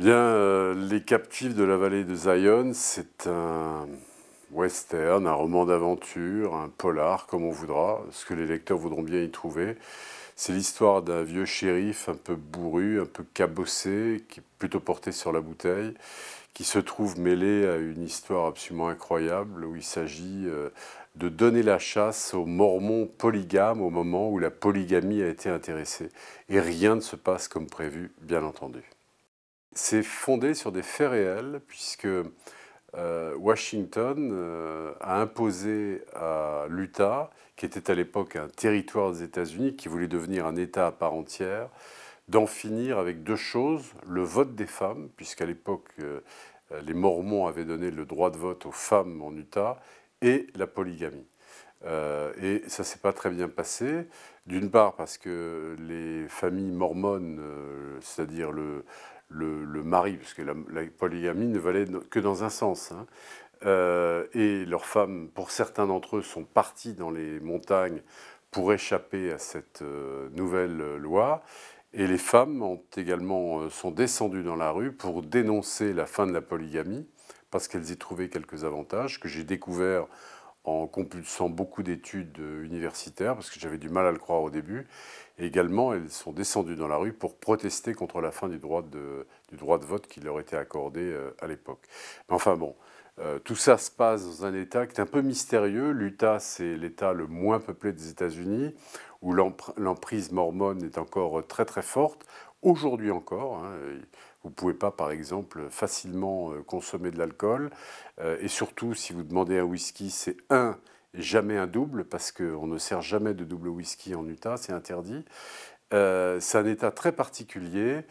Bien, euh, Les Captifs de la vallée de Zion, c'est un western, un roman d'aventure, un polar, comme on voudra, ce que les lecteurs voudront bien y trouver. C'est l'histoire d'un vieux shérif un peu bourru, un peu cabossé, qui est plutôt porté sur la bouteille, qui se trouve mêlé à une histoire absolument incroyable où il s'agit euh, de donner la chasse aux mormons polygames au moment où la polygamie a été intéressée. Et rien ne se passe comme prévu, bien entendu. C'est fondé sur des faits réels, puisque euh, Washington euh, a imposé à l'Utah, qui était à l'époque un territoire des États-Unis, qui voulait devenir un État à part entière, d'en finir avec deux choses, le vote des femmes, puisqu'à l'époque euh, les Mormons avaient donné le droit de vote aux femmes en Utah, et la polygamie. et ça s'est pas très bien passé, d'une part parce que les familles mormones, c'est-à-dire le, le, mari, parce que la, polygamie ne valait que dans un sens. Hein. Euh, et leurs femmes, pour certains d'entre eux, sont parties dans les montagnes pour échapper à cette euh, nouvelle loi. Et les femmes ont également, euh, sont descendues dans la rue pour dénoncer la fin de la polygamie, parce qu'elles y trouvaient quelques avantages que j'ai découverts en compulsant beaucoup d'études euh, universitaires, parce que j'avais du mal à le croire au début. Et également, elles sont descendues dans la rue pour protester contre la fin du droit de, vote qui leur était accordé euh, à l'époque. Mais enfin bon, euh, tout ça se passe dans un État qui est un peu mystérieux. L'Utah, c'est l'État le moins peuplé des États-Unis, où l'emprise mormone est encore très très forte, aujourd'hui encore. Hein, vous ne pouvez pas, par exemple, facilement euh, consommer de l'alcool. Euh, et surtout, si vous demandez un whisky, c'est un, jamais un double, parce qu'on ne sert jamais de double whisky en Utah, c'est interdit. Euh, c'est un état très particulier.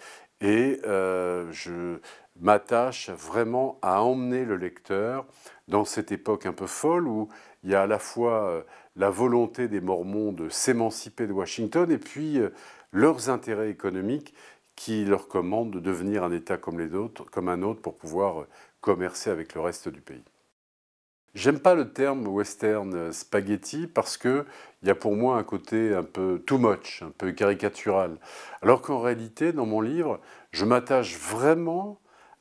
Et je, m'attache vraiment à emmener le lecteur dans cette époque un peu folle où il y a à la fois euh, la volonté des Mormons de s'émanciper de Washington et puis euh, leurs intérêts économiques qui leur commandent de devenir un État comme les autres, comme un autre, pour pouvoir euh, commercer avec le reste du pays. J'aime pas le terme western spaghetti parce qu'il y a pour moi un côté un peu too much, un peu caricatural. Alors qu'en réalité, dans mon livre, je m'attache vraiment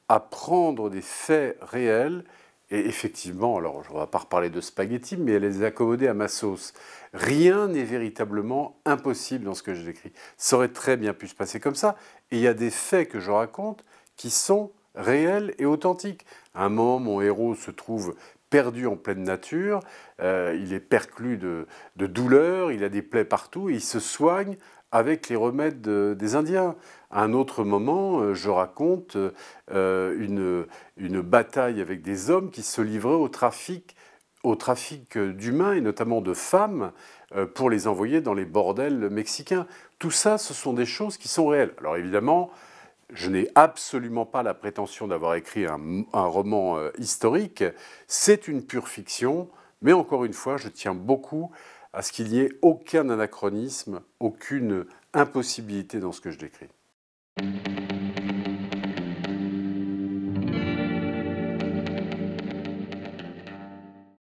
à prendre des faits réels et effectivement, alors je ne vais pas reparler de spaghettis, mais elle les accommoder à ma sauce. Rien n'est véritablement impossible dans ce que j'écris. Ça aurait très bien pu se passer comme ça. Et il y a des faits que je raconte qui sont réels et authentiques. un moment, mon héros se trouve perdu en pleine nature, euh, il est perclus de, douleurs, il a des plaies partout, il se soigne avec les remèdes des Indiens. À un autre moment, euh, je raconte euh, une, une bataille avec des hommes qui se livraient au trafic au trafic d'humains et notamment de femmes euh, pour les envoyer dans les bordels mexicains. Tout ça, ce sont des choses qui sont réelles. Alors évidemment, je n'ai absolument pas la prétention d'avoir écrit un roman historique. C'est une pure fiction. Mais encore une fois, je tiens beaucoup à ce qu'il n'y ait aucun anachronisme, aucune impossibilité dans ce que je décris.